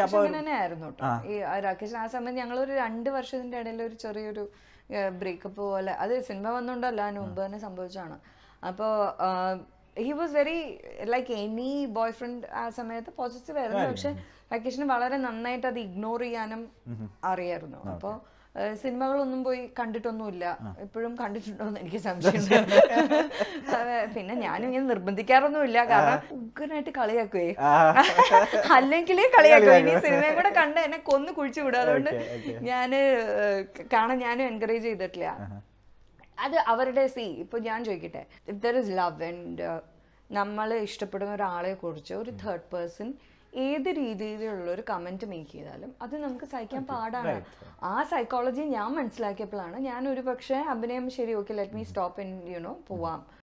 അങ്ങനെ തന്നെ ആയിരുന്നു കേട്ടോ ഈ രാകേഷിന് ആ സമയത്ത് ഞങ്ങൾ ഒരു രണ്ട് വർഷത്തിന്റെ ഇടയിൽ ഒരു ചെറിയൊരു ബ്രേക്കപ്പ് പോലെ അത് സിനിമ വന്നുകൊണ്ടല്ല അതിന് മുമ്പ് തന്നെ സംഭവിച്ചാണ് അപ്പോൾ he was very like any boyfriend ആ സമയത്ത് പോസിറ്റീവ് ആയിരുന്നു പക്ഷെ രാകേഷിന് വളരെ നന്നായിട്ട് അത് ഇഗ്നോർ ചെയ്യാനും അറിയായിരുന്നു അപ്പോൾ സിനിമകളൊന്നും പോയി കണ്ടിട്ടൊന്നുമില്ല എപ്പോഴും കണ്ടിട്ടുണ്ടോ എന്ന് എനിക്ക് സംശയമുണ്ട് പിന്നെ ഞാനും ഇങ്ങനെ നിർബന്ധിക്കാറൊന്നുമില്ല കാരണം ഉഗ്രനായിട്ട് കളിയാക്കുവേ അല്ലെങ്കിലേ കളിയാക്കുവേ ഇനി സിനിമയും കൂടെ കണ്ട് എന്നെ കൊന്നു കുഴിച്ചു വിടും അതുകൊണ്ട് ഞാന് കാണാൻ ഞാനും എൻകറേജ് ചെയ്തിട്ടില്ല അത് അവരുടെ സി ഇപ്പൊ ഞാൻ ചോദിക്കട്ടെ if there is love and നമ്മൾ ഇഷ്ടപ്പെടുന്ന ഒരാളെ കുറിച്ച് ഒരു തേർഡ് പേഴ്സൺ ഏത് രീതിയിലുള്ള ഒരു കമന്റ് മേക്ക് ചെയ്താലും അത് നമുക്ക് സഹിക്കാൻ പാടാണ് ആ സൈക്കോളജി ഞാൻ മനസ്സിലാക്കിയപ്പോഴാണ് ഞാൻ ഒരു പക്ഷേ അഭിനയം ശരി okay let me stop in no പോവാം